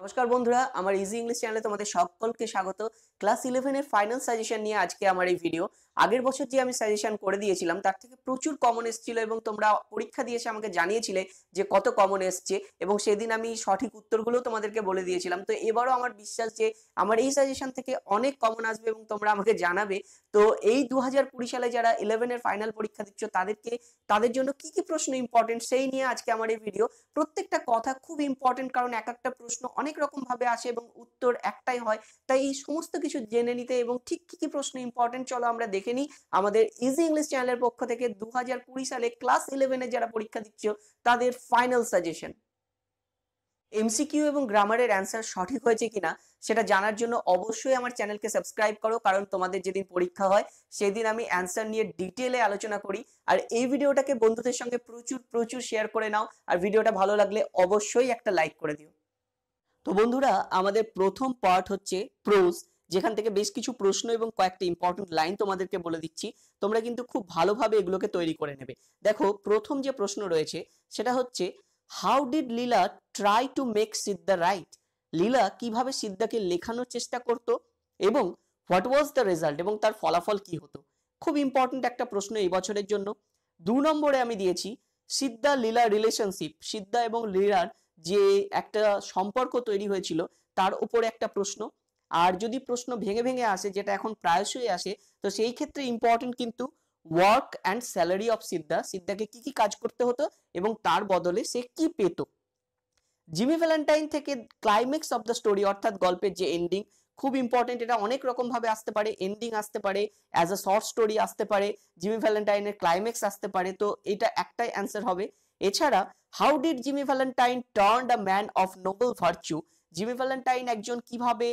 নমস্কার বন্ধুরা আমার ইজি ইংলিশ চ্যানেলে তোমাদের সকলকে স্বাগত ক্লাস ইলেভেনের ফাইনাল সাজেশন নিয়ে আজকে আমার এই ভিডিও আগের বছর যে আমি সাজেশন করে দিয়েছিলাম তার থেকে প্রচুর কমন এসেছিল এবং তোমরা পরীক্ষা দিয়ে এসে আমাকে জানিয়েছিলে যে কত কমন এসছে এবং সেদিন আমি সঠিক উত্তরগুলো তোমাদেরকে বলে দিয়েছিলাম তো এবারও আমার বিশ্বাস যে আমার এই সাজেশন থেকে অনেক কমন আসবে এবং তোমরা আমাকে জানাবে তো এই দু সালে যারা ইলেভেনের ফাইনাল পরীক্ষা দিচ্ছ তাদেরকে তাদের জন্য কি কি প্রশ্ন ইম্পর্টেন্ট সেই নিয়ে আজকে আমার এই ভিডিও প্রত্যেকটা কথা খুব ইম্পর্টেন্ট কারণ এক একটা প্রশ্ন অনেক রকম ভাবে আসে এবং উত্তর একটাই হয় তাই এই সমস্ত কিছু জেনে নিতে এবং ঠিক কি কি প্রশ্ন ইম্পর্টেন্ট চলো আমরা দেখি দেখে নি আমাদের ইজি ইংলিশ চ্যানেলের পক্ষ থেকে দু সালে ক্লাস ইলেভেনে যারা পরীক্ষা দিচ্ছ তাদের ফাইনাল সাজেশন এমসিকিউ এবং গ্রামারের অ্যান্সার সঠিক হয়েছে কিনা সেটা জানার জন্য অবশ্যই আমার চ্যানেলকে সাবস্ক্রাইব করো কারণ তোমাদের যেদিন পরীক্ষা হয় সেদিন আমি অ্যান্সার নিয়ে ডিটেলে আলোচনা করি আর এই ভিডিওটাকে বন্ধুদের সঙ্গে প্রচুর প্রচুর শেয়ার করে নাও আর ভিডিওটা ভালো লাগলে অবশ্যই একটা লাইক করে দিও তো বন্ধুরা আমাদের প্রথম পার্ট হচ্ছে প্রোজ যেখান থেকে বেশ কিছু প্রশ্ন এবং কয়েকটি ইম্পর্টেন্ট লাইন তোমাদেরকে বলে দিচ্ছি তোমরা কিন্তু খুব ভালোভাবে এগুলোকে তৈরি করে নেবে দেখো প্রথম যে প্রশ্ন রয়েছে সেটা হচ্ছে how did Leela try to make Siddha write Leela কিভাবে সিদ্ধাকে লেখানোর চেষ্টা করত এবং হোয়াট ওয়াজ দ্য রেজাল্ট এবং তার ফলাফল কি হতো খুব ইম্পর্টেন্ট একটা প্রশ্ন এই বছরের জন্য দু নম্বরে আমি দিয়েছি সিদ্ধা লীলা রিলেশনশিপ সিদ্ধা এবং লীলার যে একটা সম্পর্ক তৈরি হয়েছিল তার উপরে একটা প্রশ্ন আর যদি প্রশ্ন ভেঙে ভেঙে আসে যেটা এখন প্রায়শই আসে তো সেই ক্ষেত্রে ইম্পর্টেন্ট কিন্তু work and salary of Siddha সিদ্ধাকে কি কি কাজ করতে হতো এবং তার বদলে সে কি পেত জিমি ভ্যালেন্টাইন থেকে ক্লাইম্যাক্স অফ দ্য স্টোরি অর্থাৎ গল্পের যে এন্ডিং খুব ইম্পর্টেন্ট এটা অনেক রকম ভাবে আসতে পারে এন্ডিং আসতে পারে অ্যাজ আ শর্ট স্টোরি আসতে পারে জিমি ভ্যালেন্টাইনের ক্লাইম্যাক্স আসতে পারে তো এটা একটাই অ্যান্সার হবে এছাড়া how did Jimmy Valentine turn the man of noble virtue Jimmy Valentine একজন কিভাবে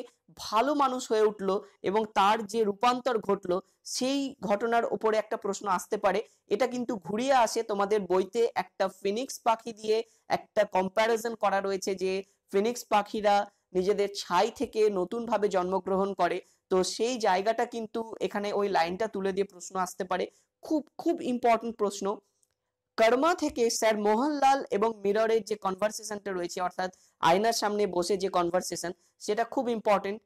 ভালো মানুষ হয়ে উঠল এবং তার যে রূপান্তর ঘটলো সেই ঘটনার ওপরে একটা প্রশ্ন আসতে পারে এটা কিন্তু ঘুরিয়ে আসে তোমাদের বইতে একটা ফিনিক্স পাখি দিয়ে একটা কম্প্যারিজন করা রয়েছে যে ফিনিক্স পাখিরা নিজেদের ছাই থেকে নতুনভাবে জন্মগ্রহণ করে তো সেই জায়গাটা কিন্তু এখানে ওই লাইনটা তুলে দিয়ে প্রশ্ন আসতে পারে খুব খুব ইম্পর্টেন্ট প্রশ্ন কর্মা থেকে স্যার মোহনলাল এবং মিররের যে কনভারসেশনটা রয়েছে অর্থাৎ আয়নার সামনে বসে যে কনভারসেশন সেটা খুব important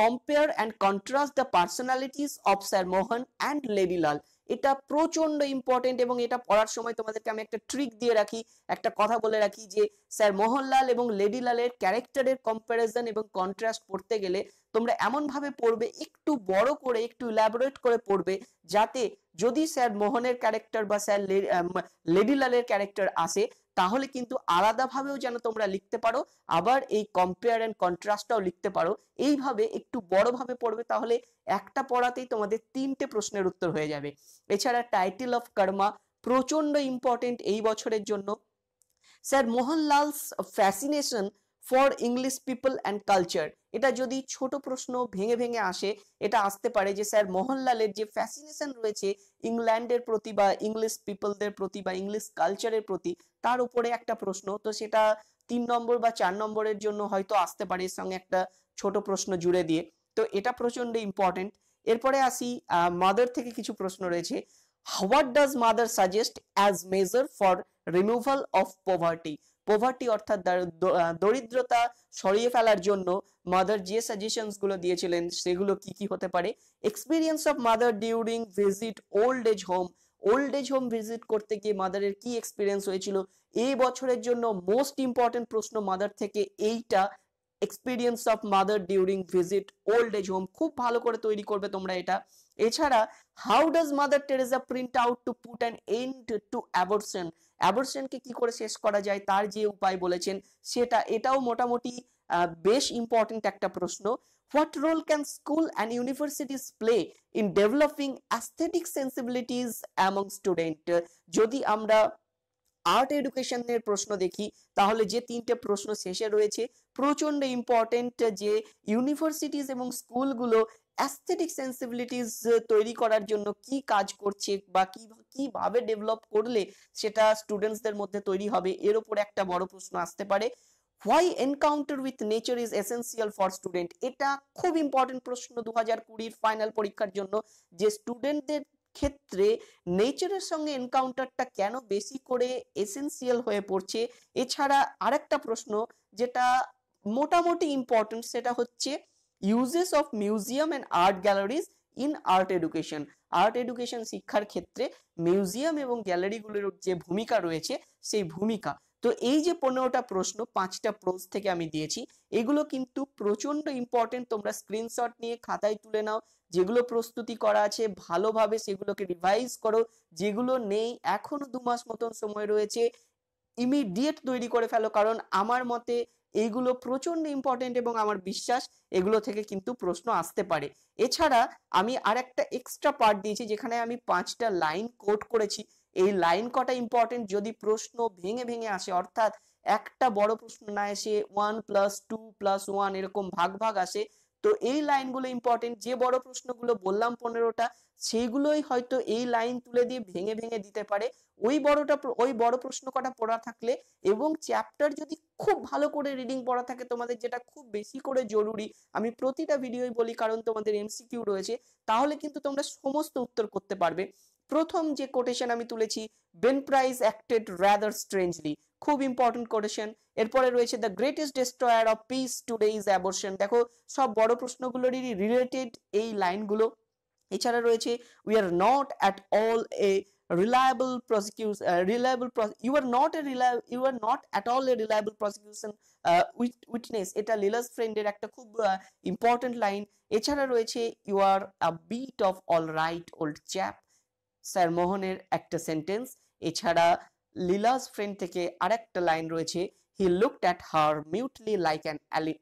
compare and contrast the personalities of sir Mohan and লেডিলাল এটা প্রচন্ড ইম্পর্টেন্ট এবং এটা পড়ার সময় তোমাদেরকে আমি একটা ট্রিক দিয়ে রাখি একটা কথা বলে রাখি যে স্যার মোহনলাল এবং লেডিলালের ক্যারেক্টারের কম্প্যারিজন এবং কন্ট্রাস্ট পড়তে গেলে তোমরা এমনভাবে পড়বে একটু বড় করে একটু ইলাবোরেট করে পড়বে যাতে যদি স্যার মোহনের ক্যারেক্টার বা স্যার লেডিলালের ক্যারেক্টার আসে তাহলে কিন্তু আলাদাভাবেও যেন তোমরা লিখতে পারো আবার এই কম্পেয়ার অ্যান্ড কন্ট্রাস্টটাও লিখতে পারো এইভাবে একটু বড়ভাবে পড়বে তাহলে একটা পড়াতেই তোমাদের তিনটে প্রশ্নের উত্তর হয়ে যাবে এছাড়া টাইটেল অফ কর্মা প্রচণ্ড ইম্পর্টেন্ট এই বছরের জন্য sir Mohanlal's fascination for English people and culture এটা যদি ছোট প্রশ্ন ভেঙে ভেঙে আসে এটা আসতে পারে যে স্যার মোহনলালের যে ফ্যাসিনেশন রয়েছে ইংল্যান্ডের প্রতি বা ইংলিশ পিপলদের প্রতি বা ইংলিশ কালচারের প্রতি তার উপরে একটা প্রশ্ন তো সেটা তিন নম্বর বা চার নম্বরের জন্য হয়তো আসতে পারে এর সঙ্গে একটা ছোট প্রশ্ন জুড়ে দিয়ে তো এটা প্রচন্ড ইম্পর্টেন্ট এরপরে আসি মাদার থেকে কিছু প্রশ্ন রয়েছে what does Mother suggest as measure for removal of poverty poverty অর্থাৎ দরিদ্রতা সরিয়ে ফেলার জন্য মাদার যে গুলো দিয়েছিলেন সেগুলো কি কি হতে পারে experience of Mother during visit old age home old age home visit করতে গিয়ে মাদারের কি এক্সপিরিয়েন্স হয়েছিল এই বছরের জন্য মোস্ট ইম্পর্টেন্ট প্রশ্ন মাদার থেকে এইটা experience of Mother during visit old age home খুব ভালো করে তৈরি করবে তোমরা এটা এছাড়া how does Mother Teresa print out to put an end to abortion অ্যাবর্শনকে কি করে শেষ করা যায় তার যে উপায় বলেছেন সেটা এটাও মোটামুটি বেশ ইম্পর্টেন্ট একটা প্রশ্ন what role can school and universities play in developing aesthetic sensibilities among student যদি আমরা আর্ট এডুকেশনের প্রশ্ন দেখি তাহলে যে তিনটে প্রশ্ন শেষে রয়েছে প্রচণ্ড ইম্পর্টেন্ট যে ইউনিভার্সিটিস এবং স্কুলগুলো অ্যাস্থেটিক সেন্সিবিলিটিস uh, তৈরি করার জন্য কি কাজ করছে বা কি কিভাবে ডেভেলপ করলে সেটা স্টুডেন্টসদের মধ্যে তৈরি হবে এর ওপর একটা বড় প্রশ্ন আসতে পারে why encounter with nature is essential for student এটা খুব ইম্পর্টেন্ট প্রশ্ন দু হাজার কুড়ির ফাইনাল পরীক্ষার জন্য যে স্টুডেন্টদের ক্ষেত্রে নেচারের সঙ্গে এনকাউন্টারটা কেন বেশি করে এসেন্সিয়াল হয়ে পড়ছে এছাড়া আরেকটা প্রশ্ন যেটা মোটামুটি ইম্পর্টেন্ট সেটা হচ্ছে uses of museum and art galleries in art education art education শিক্ষার ক্ষেত্রে মিউজিয়াম এবং গ্যালারিগুলোর যে ভূমিকা রয়েছে সেই ভূমিকা তো এই যে পনেরোটা প্রশ্ন পাঁচটা প্রোজ থেকে আমি দিয়েছি এগুলো কিন্তু প্রচন্ড ইম্পর্টেন্ট তোমরা স্ক্রিনশট নিয়ে খাতায় তুলে নাও যেগুলো প্রস্তুতি করা আছে ভালোভাবে সেগুলোকে রিভাইজ করো যেগুলো নেই এখনো দু মাস মতন সময় রয়েছে ইমিডিয়েট তৈরি করে ফেলো কারণ আমার মতে এইগুলো প্রচন্ড ইম্পর্টেন্ট এবং আমার বিশ্বাস এগুলো থেকে কিন্তু প্রশ্ন আসতে পারে এছাড়া আমি আর একটা এক্সট্রা পার্ট দিয়েছি যেখানে আমি পাঁচটা লাইন কোট করেছি এই লাইন কটা ইম্পর্টেন্ট যদি প্রশ্ন ভেঙে ভেঙে আসে অর্থাৎ একটা বড় প্রশ্ন না এসে one plus two plus one এরকম ভাগ ভাগ আসে তো এই লাইনগুলো ইম্পর্টেন্ট যে বড় প্রশ্নগুলো বললাম পনেরোটা সেইগুলোই হয়তো এই লাইন তুলে দিয়ে ভেঙে ভেঙে দিতে পারে ওই বড়টা ওই বড় প্রশ্ন কটা পড়া থাকলে এবং চ্যাপ্টার যদি খুব ভালো করে রিডিং পড়া থাকে তোমাদের যেটা খুব বেশি করে জরুরি আমি প্রতিটা ভিডিওই বলি কারণ তোমাদের এমসিকিউ রয়েছে তাহলে কিন্তু তোমরা সমস্ত উত্তর করতে পারবে প্রথম যে কোটেশন আমি তুলেছি Ben Price acted rather strangely খুব ইম্পর্টেন্ট করেছেন এরপরে রয়েছে the greatest destroyer of peace today is abortion দেখো সব বড় প্রশ্নগুলোরই রিলেটেড এই লাইনগুলো এছাড়া রয়েছে we are not at all a reliable prosecution reliable you are not a not a reliable you are not at all a uh, এটা লিলাস ফ্রেন্ডের একটা খুব ইম্পর্টেন্ট uh, লাইন এছাড়া রয়েছে you are a bit of all right old chap Sir মোহনের একটা sentence এছাড়া লিলাস friend থেকে আরেকটা লাইন রয়েছে he looked at her mutely like an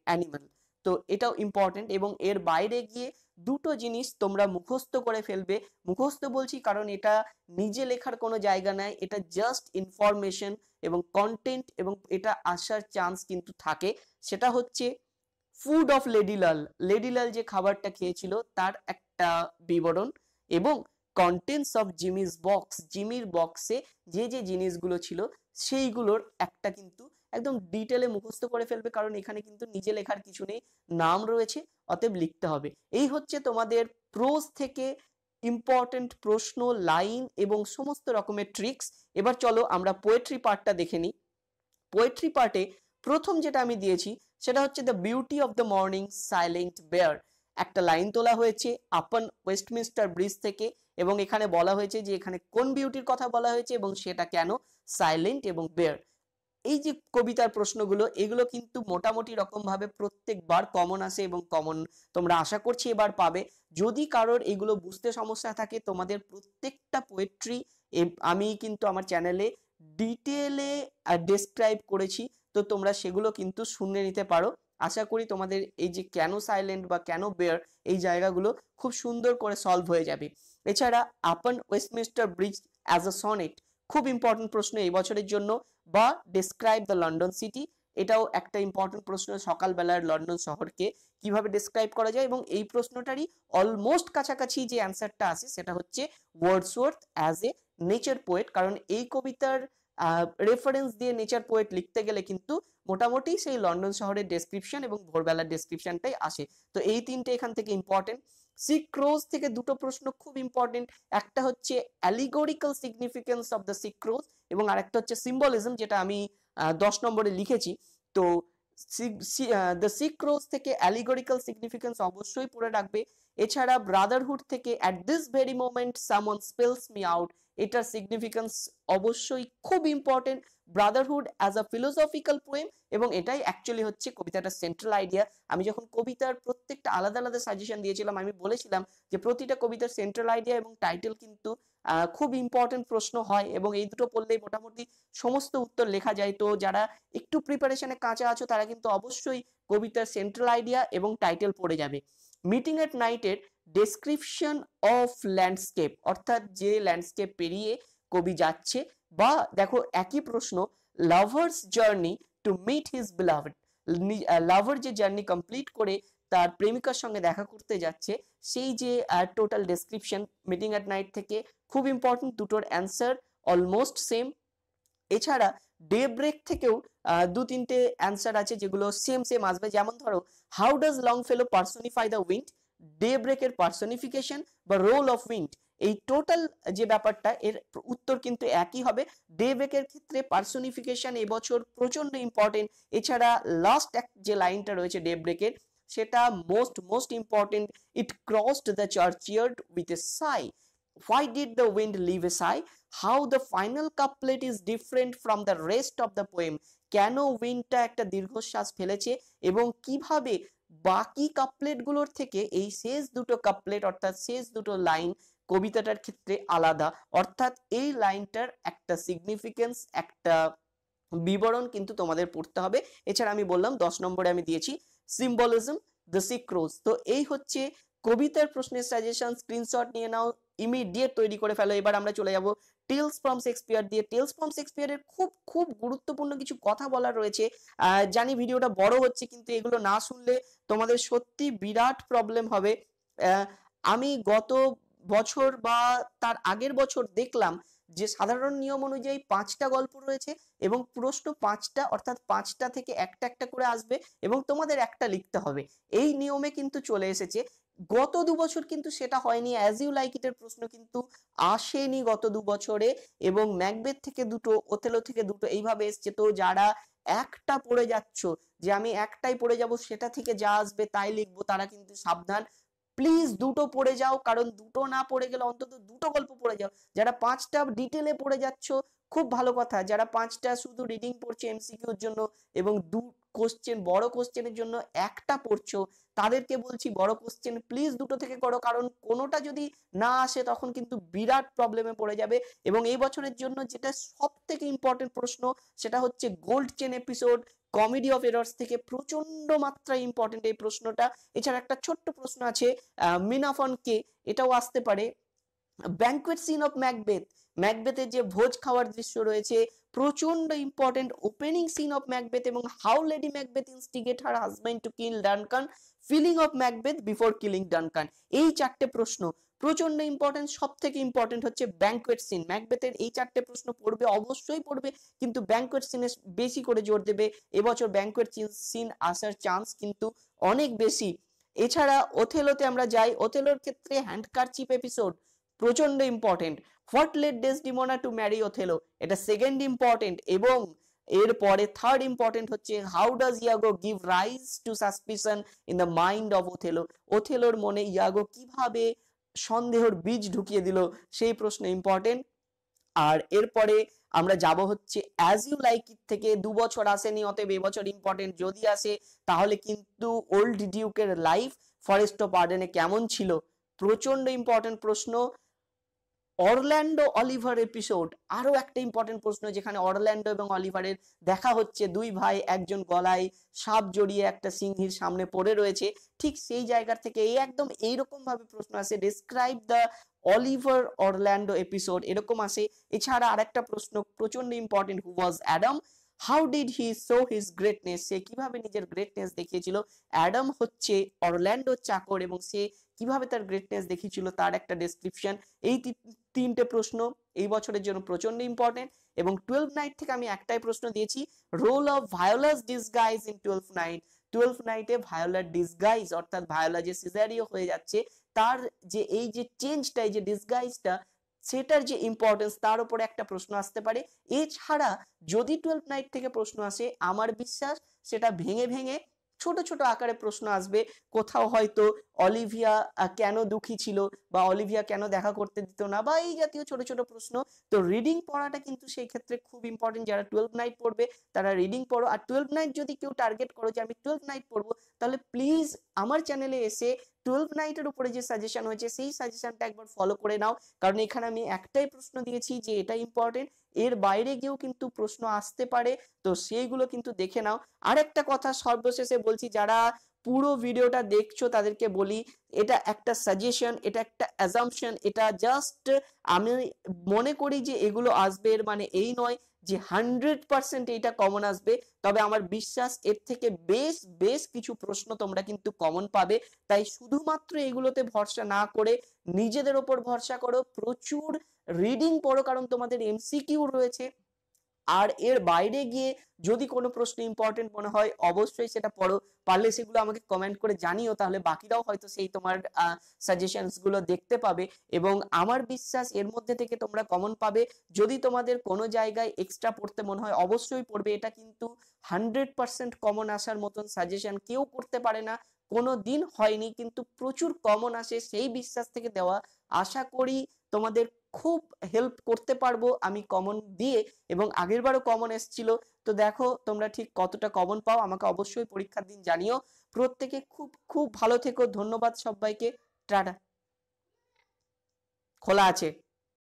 animal তো এটাও ইম্পর্টেন্ট এবং এর বাইরে গিয়ে দুটো জিনিস তোমরা মুখস্থ করে ফেলবে মুখস্থ বলছি কারণ এটা নিজে লেখার কোনো জায়গা নাই এটা জাস্ট ইনফরমেশন এবং কন্টেন্ট এবং এটা আসার চান্স কিন্তু থাকে সেটা হচ্ছে ফুড অফ লেডিলাল লেডিলাল যে খাবারটা খেয়েছিল তার একটা বিবরণ এবং কন্টেন্টস অফ জিমিস বক্স জিমির বক্সে যে যে জিনিসগুলো ছিল সেইগুলোর একটা কিন্তু একদম ডিটেলে মুখস্থ করে ফেলবে কারণ এখানে কিন্তু নিজে লেখার কিছু নেই নাম রয়েছে অতএব লিখতে হবে এই হচ্ছে তোমাদের প্রোজ থেকে ইম্পর্টেন্ট প্রশ্ন লাইন এবং সমস্ত রকমের ট্রিক্স এবার চলো আমরা পোয়েট্রি পার্টটা দেখে নিই পোয়েট্রি পার্টে প্রথম যেটা আমি দিয়েছি সেটা হচ্ছে the beauty of the morning silent bare একটা লাইন তোলা হয়েছে আপন ওয়েস্টমিনস্টার ব্রিজ থেকে এবং এখানে বলা হয়েছে যে এখানে কোন বিউটির কথা বলা হয়েছে এবং সেটা কেন সাইলেন্ট এবং বেয়ার এই যে কবিতার প্রশ্নগুলো এগুলো কিন্তু মোটামুটি রকমভাবে প্রত্যেকবার কমন আসে এবং কমন তোমরা আশা করছি এবার পাবে যদি কারোর এগুলো বুঝতে সমস্যা থাকে তোমাদের প্রত্যেকটা পোয়েট্রি আমি কিন্তু আমার চ্যানেলে ডিটেলে ডেসক্রাইব করেছি তো তোমরা সেগুলো কিন্তু শুনে নিতে পারো আশা করি তোমাদের এই যে কেন সাইলেন্ট বা কেন বেয়ার এই জায়গাগুলো খুব সুন্দর করে সলভ হয়ে যাবে এছাড়া upon Westminster Bridge as a sonnet খুব ইম্পর্টেন্ট প্রশ্ন এই বছরের জন্য বা ডিসক্রাইব দ্য লন্ডন সিটি এটাও একটা ইম্পর্টেন্ট প্রশ্ন সকালবেলার লন্ডন শহরকে কিভাবে ডিসক্রাইব করা যায় এবং এই প্রশ্নটারই অলমোস্ট কাছাকাছি যে অ্যান্সারটা আছে সেটা হচ্ছে Wordsworth as a nature poet কারণ এই কবিতার রেফারেন্স দিয়ে নেচার পোয়েট লিখতে গেলে কিন্তু মোটামুটি সেই লন্ডন শহরের ডেসক্রিপশন এবং ভোরবেলার ডেসক্রিপশনটাই আসে তো এই তিনটে এখান থেকে ইম্পর্টেন্ট সিক রোজ থেকে দুটো প্রশ্ন খুব ইম্পর্টেন্ট একটা হচ্ছে allegorical significance of the sick এবং আরেকটা হচ্ছে সিম্বলিজম যেটা আমি দশ নম্বরে লিখেছি তো দ্য সিক্রোজ থেকে অ্যালিগোরিক্যাল সিগনিফিকেন্স অবশ্যই পড়ে রাখবে এছাড়া ব্রাদারহুড থেকে at this very moment someone spells me out এটার সিগনিফিকেন্স অবশ্যই খুব important brotherhood as a philosophical poem এবং এটাই অ্যাকচুয়ালি হচ্ছে কবিতাটা সেন্ট্রাল আইডিয়া আমি যখন কবিতার প্রত্যেকটা আলাদা আলাদা সাজেশন দিয়েছিলাম আমি বলেছিলাম যে প্রতিটা কবিতার সেন্ট্রাল আইডিয়া এবং টাইটেল কিন্তু খুব ইম্পর্টেন্ট প্রশ্ন হয় এবং এই দুটো পড়লেই মোটামুটি সমস্ত উত্তর লেখা যায় তো যারা একটু প্রিপারেশনে কাঁচা আছো তারা কিন্তু অবশ্যই কবিতার সেন্ট্রাল আইডিয়া এবং টাইটেল পড়ে যাবে মিটিং এট নাইটের ডেসক্রিপশন অফ ল্যান্ডস্কেপ অর্থাৎ যে ল্যান্ডস্কেপ পেরিয়ে কবি যাচ্ছে বা দেখো একই প্রশ্ন lovers journey to meet his beloved lover যে জার্নি কমপ্লিট করে তার প্রেমিকার সঙ্গে দেখা করতে যাচ্ছে সেই যে total description meeting at night থেকে খুব ইম্পর্টেন্ট দুটোর অ্যান্সার অলমোস্ট সেম এছাড়া ডে ব্রেক থেকেও দু তিনটে অ্যান্সার আছে যেগুলো সেম সেম আসবে যেমন ধরো how does Longfellow personify the wind ডে ব্রেকের পার্সনিফিকেশন বা রোল অফ উইন্ড এই টোটাল যে ব্যাপারটা এর উত্তর কিন্তু একই হবে ডে ব্রেকের ক্ষেত্রে পার্সনিফিকেশন এবছর প্রচন্ড ইম্পর্টেন্ট এছাড়া লাস্ট এক যে লাইনটা রয়েছে ডে ব্রেকের সেটা most most important it crossed the churchyard with a sigh why did the wind leave a sigh how the final couplet is different from the rest of the poem কেন উইন্ডটা একটা দীর্ঘশ্বাস ফেলেছে এবং কিভাবে বাকি কাপলেটগুলোর থেকে এই শেষ দুটো কাপলেট অর্থাৎ শেষ দুটো লাইন কবিতাটার ক্ষেত্রে আলাদা অর্থাৎ এই লাইনটার একটা সিগনিফিকেন্স একটা বিবরণ কিন্তু তোমাদের পড়তে হবে এছাড়া আমি বললাম দশ নম্বরে আমি দিয়েছি সিম্বলিজম দ্য সিক্রোজ তো এই হচ্ছে কবিতার প্রশ্নের সাজেশন স্ক্রিনশট নিয়ে নাও ইমিডিয়েট তৈরি করে ফেলো এবার আমরা চলে যাব টেলস ফ্রম শেক্সপিয়ার দিয়ে টেলস ফ্রম শেক্সপিয়ারের খুব খুব গুরুত্বপূর্ণ কিছু কথা বলা রয়েছে জানি ভিডিওটা বড় হচ্ছে কিন্তু এগুলো না শুনলে তোমাদের সত্যি বিরাট প্রবলেম হবে আমি গত বছর বা তার আগের বছর দেখলাম যে সাধারণ নিয়ম অনুযায়ী পাঁচটা গল্প রয়েছে এবং প্রশ্ন পাঁচটা অর্থাৎ পাঁচটা থেকে একটা একটা করে আসবে এবং তোমাদের একটা লিখতে হবে এই নিয়মে কিন্তু চলে এসেছে গত দু বছর কিন্তু সেটা হয়নি অ্যাজ ইউ লাইক ইটের প্রশ্ন কিন্তু আসেনি গত দু বছরে এবং ম্যাকবেথ থেকে দুটো ওতেলো থেকে দুটো এইভাবে এসছে তো যারা একটা পড়ে যাচ্ছ যে আমি একটাই পড়ে যাব সেটা থেকে যা আসবে তাই লিখবো তারা কিন্তু সাবধান প্লিজ দুটো পড়ে যাও কারণ দুটো না পড়ে গেলে অন্তত দুটো গল্প পড়ে যাও যারা পাঁচটা ডিটেলে পড়ে যাচ্ছ খুব ভালো কথা যারা পাঁচটা শুধু রিডিং পড়ছে এমসিকিউর জন্য এবং দু কোশ্চেন বড় কোশ্চেনের জন্য একটা পড়ছো তাদেরকে বলছি বড় কোশ্চেন প্লিজ দুটো থেকে করো কারণ কোনোটা যদি না আসে তখন কিন্তু বিরাট প্রবলেমে পড়ে যাবে এবং এই বছরের জন্য যেটা সব থেকে ইম্পর্টেন্ট প্রশ্ন সেটা হচ্ছে gold chain episode comedy of errors থেকে প্রচন্ড মাত্রায় ইম্পর্টেন্ট এই প্রশ্নটা এছাড়া একটা ছোট্ট প্রশ্ন আছে মিনাফন কে এটাও আসতে পারে ব্যাংকুয়েট সিন অফ ম্যাকবেথ ম্যাকবেথের যে ভোজ খাওয়ার দৃশ্য রয়েছে প্রচন্ড important opening scene of Macbeth এবং how Lady Macbeth instigate her husband to kill Duncan feeling of Macbeth before killing Duncan এই চারটে প্রশ্ন প্রচন্ড ইম্পর্টেন্ট সব থেকে ইম্পর্টেন্ট হচ্ছে ব্যাংকুয়েট সিন ম্যাকবেথের এই চারটে প্রশ্ন পড়বে অবশ্যই পড়বে কিন্তু ব্যাংকুয়েট সিনে বেশি করে জোর দেবে এবছর ব্যাংকুয়েট সিন আসার চান্স কিন্তু অনেক বেশি এছাড়া ওথেলোতে আমরা যাই ওথেলোর ক্ষেত্রে হ্যান্ডকারচিপ এপিসোড প্রচন্ড important what led Desdemona to marry Othello এটা সেকেন্ড ইম্পর্টেন্ট এবং এরপরে থার্ড ইম্পর্টেন্ট হচ্ছে how does Iago give rise to suspicion in the mind of Othello ওথেলোর মনে ইয়াগো কিভাবে সন্দেহর বীজ ঢুকিয়ে দিল সেই প্রশ্ন ইম্পর্টেন্ট আর এরপরে আমরা যাব হচ্ছে অ্যাজ ইউ লাইক ইট থেকে দু বছর আসেনি অতএব এবছর ইম্পর্টেন্ট যদি আসে তাহলে কিন্তু ওল্ড ডিউকের লাইফ ফরেস্ট অফ আর্ডেনে কেমন ছিল প্রচন্ড ইম্পর্টেন্ট প্রশ্ন অরল্যান্ডো অলিভার এপিসোড আরও একটা ইম্পর্টেন্ট প্রশ্ন যেখানে অরল্যান্ডো এবং অলিভারের দেখা হচ্ছে দুই ভাই একজন গলায় সাপ জড়িয়ে একটা সিংহীর সামনে পড়ে রয়েছে ঠিক সেই জায়গার থেকে এই একদম এইরকমভাবে প্রশ্ন আসে describe the Oliver Orlando episode এরকম আসে এছাড়া আরেকটা প্রশ্ন প্রচণ্ড important who was Adam how did he show his greatness সে কিভাবে নিজের গ্রেটনেস দেখিয়েছিল অ্যাডাম হচ্ছে অরল্যান্ডোর চাকর এবং সে কিভাবে তার গ্রেটনেস দেখিয়েছিল তার একটা ডেসক্রিপশন এই তিনটে প্রশ্ন এই বছরের জন্য প্রচন্ড ইম্পর্টেন্ট এবং টুয়েলভ নাইট থেকে আমি একটাই প্রশ্ন দিয়েছি role of Viola's disguise in twelve night twelve নাইটে ভায়োলার ডিসগাইজ অর্থাৎ ভায়োলা যে সিজারিও হয়ে যাচ্ছে তার যে এই যে চেঞ্জটা এই যে ডিসগাইজটা সেটার যে ইম্পর্টেন্স তার উপরে একটা প্রশ্ন আসতে পারে এছাড়া যদি টুয়েলভ নাইট থেকে প্রশ্ন আসে আমার বিশ্বাস সেটা ভেঙে ভেঙে ছোট ছোট আকারে প্রশ্ন আসবে কোথাও হয়তো অলিভিয়া কেন দুঃখী ছিল বা অলিভিয়া কেন দেখা করতে দিত না বা এই জাতীয় ছোট ছোট প্রশ্ন তো রিডিং পড়াটা কিন্তু সেই ক্ষেত্রে খুব ইম্পর্টেন্ট যারা টুয়েলভ নাইট পড়বে তারা রিডিং পড়ো আর টুয়েলভ নাইট যদি কেউ টার্গেট করো যে আমি টুয়েলভ নাইট পড়বো তাহলে প্লিজ আমার চ্যানেলে এসে টুয়েলভ নাইটের উপরে যে সাজেশন হয়েছে সেই সাজেশনটা একবার ফলো করে নাও কারণ এখানে আমি একটাই প্রশ্ন দিয়েছি যে এটা ইম্পর্টেন্ট এর বাইরে গিয়েও কিন্তু প্রশ্ন আসতে পারে তো সেইগুলো কিন্তু দেখে নাও আর একটা কথা সর্বশেষে বলছি যারা পুরো ভিডিওটা দেখছো তাদেরকে বলি এটা একটা সাজেশন এটা একটা অ্যাজাম্পশন এটা জাস্ট আমি মনে করি যে এগুলো আসবে এর মানে এই নয় যে হান্ড্রেড পার্সেন্ট এইটা কমন আসবে তবে আমার বিশ্বাস এর থেকে বেশ বেশ কিছু প্রশ্ন তোমরা কিন্তু কমন পাবে তাই শুধুমাত্র এগুলোতে ভরসা না করে নিজেদের ওপর ভরসা করো প্রচুর রিডিং পড়ো কারণ তোমাদের এমসি রয়েছে আর এর বাইরে গিয়ে যদি কোনো প্রশ্ন ইম্পর্টেন্ট মনে হয় অবশ্যই সেটা পড়ো পারলে সেগুলো আমাকে কমেন্ট করে জানিও তাহলে বাকিরাও হয়তো সেই তোমার সাজেশনসগুলো দেখতে পাবে এবং আমার বিশ্বাস এর মধ্যে থেকে তোমরা কমন পাবে যদি তোমাদের কোনো জায়গায় এক্সট্রা পড়তে মনে হয় অবশ্যই পড়বে এটা কিন্তু হান্ড্রেড পার্সেন্ট কমন আসার মতন সাজেশন কেউ করতে পারে না কোনো দিন হয়নি কিন্তু প্রচুর কমন আসে সেই বিশ্বাস থেকে দেওয়া আশা করি তোমাদের খুব হেল্প করতে পারবো আমি কমন দিয়ে এবং আগেরবারও কমন এসছিল তো দেখো তোমরা ঠিক কতটা কমন পাও আমাকে অবশ্যই পরীক্ষার দিন জানিও প্রত্যেকে খুব খুব ভালো থেকো ধন্যবাদ সবাইকে টাটা খোলা আছে